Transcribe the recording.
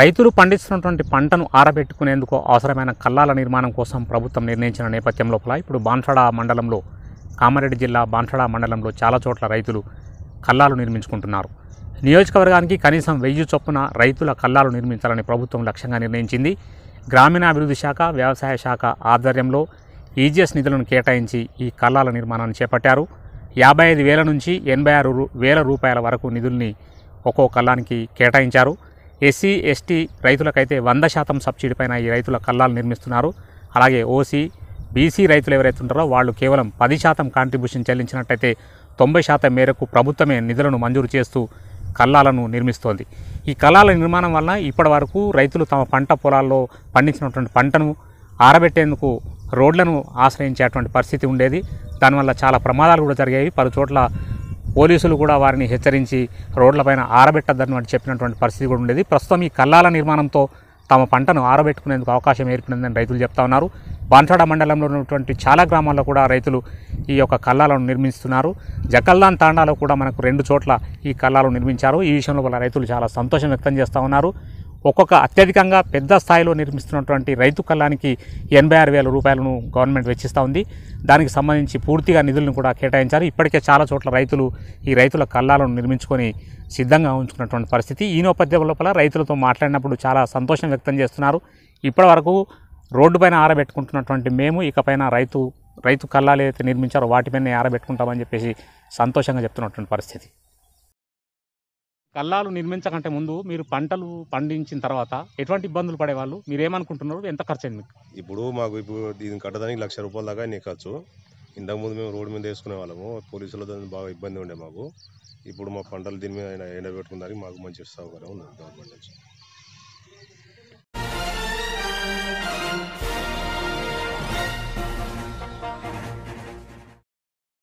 రైతులు పండిస్తున్నటువంటి పంటను ఆరబెట్టుకునేందుకు అవసరమైన కల్లాల నిర్మాణం కోసం ప్రభుత్వం నిర్ణయించిన నేపథ్యం లోపల ఇప్పుడు బాన్సడా మండలంలో కామారెడ్డి జిల్లా బాన్సడా మండలంలో చాలా చోట్ల రైతులు కల్లాలు నిర్మించుకుంటున్నారు నియోజకవర్గానికి కనీసం వెయ్యి చొప్పున రైతుల కల్లాలు నిర్మించాలని ప్రభుత్వం లక్ష్యంగా నిర్ణయించింది గ్రామీణాభివృద్ధి శాఖ వ్యవసాయ శాఖ ఆధ్వర్యంలో ఈజీఎస్ నిధులను కేటాయించి ఈ కల్లాల నిర్మాణాన్ని చేపట్టారు యాభై ఐదు వేల నుంచి ఎనభై ఆరు వేల రూపాయల వరకు నిధుల్ని ఒక్కో కల్లానికి కేటాయించారు ఎస్సీ ఎస్టీ రైతులకైతే వంద శాతం సబ్సిడీ పైన ఈ రైతుల కల్లాలు నిర్మిస్తున్నారు అలాగే ఓసీ బీసీ రైతులు ఎవరైతే ఉంటారో వాళ్ళు కేవలం పది శాతం కాంట్రిబ్యూషన్ చెల్లించినట్టయితే తొంభై శాతం మేరకు ప్రభుత్వమే నిధులను మంజూరు చేస్తూ కళ్ళాలను నిర్మిస్తోంది ఈ కళ్ళాల నిర్మాణం వలన ఇప్పటి వరకు రైతులు తమ పంట పొలాల్లో పండించినటువంటి పంటను ఆరబెట్టేందుకు రోడ్లను ఆశ్రయించేటువంటి పరిస్థితి ఉండేది దానివల్ల చాలా ప్రమాదాలు కూడా జరిగాయి పలు చోట్ల పోలీసులు కూడా వారిని హెచ్చరించి రోడ్లపైన ఆరబెట్టద్దని వాటి చెప్పినటువంటి పరిస్థితి కూడా ఉండేది ప్రస్తుతం ఈ కల్లాల నిర్మాణంతో తమ పంటను ఆరబెట్టుకునేందుకు అవకాశం ఏర్పడిందని రైతులు చెప్తా ఉన్నారు బాన్సాడ మండలంలో ఉన్నటువంటి చాలా గ్రామాల్లో కూడా రైతులు ఈ యొక్క కల్లాలను నిర్మిస్తున్నారు జకల్దాన్ తాండాలో కూడా మనకు రెండు చోట్ల ఈ కల్లాలు నిర్మించారు ఈ విషయంలో రైతులు చాలా సంతోషం వ్యక్తం చేస్తూ ఉన్నారు ఒక్కొక్క అత్యధికంగా పెద్ద స్థాయిలో నిర్మిస్తున్నటువంటి రైతు కళ్యాణ్కి ఎనభై ఆరు వేల రూపాయలను గవర్నమెంట్ వెచ్చిస్తూ ఉంది దానికి సంబంధించి పూర్తిగా నిధులను కూడా కేటాయించారు ఇప్పటికే చాలా చోట్ల రైతులు ఈ రైతుల కళ్ళాలను నిర్మించుకొని సిద్ధంగా ఉంచుకున్నటువంటి పరిస్థితి ఈ నేపథ్యం లోపల రైతులతో మాట్లాడినప్పుడు చాలా సంతోషం వ్యక్తం చేస్తున్నారు ఇప్పటి వరకు రోడ్డుపైన ఆరబెట్టుకుంటున్నటువంటి మేము ఇకపైన రైతు రైతు కళ్ళాలు ఏదైతే నిర్మించారో వాటిపైన ఆరబెట్టుకుంటామని చెప్పేసి సంతోషంగా చెప్తున్నటువంటి పరిస్థితి కల్లాలు నిర్మించకంటే ముందు మీరు పంటలు పండించిన తర్వాత ఎటువంటి ఇబ్బందులు పడేవాళ్ళు మీరు ఏమనుకుంటున్నారు ఎంత ఖర్చు అయింది మీకు ఇప్పుడు మాకు ఇప్పుడు దీన్ని కట్టడానికి లక్ష రూపాయల దాకా నీ ఖర్చు ఇంతకుముందు మేము రోడ్డు మీద వేసుకునే వాళ్ళము పోలీసుల బాగా ఇబ్బంది ఉండే మాకు ఇప్పుడు మా పంటలు దీని మీద ఎండబెట్టుకున్నాక మాకు మంచి సౌకర్యం ఉంది గవర్నమెంట్ నుంచి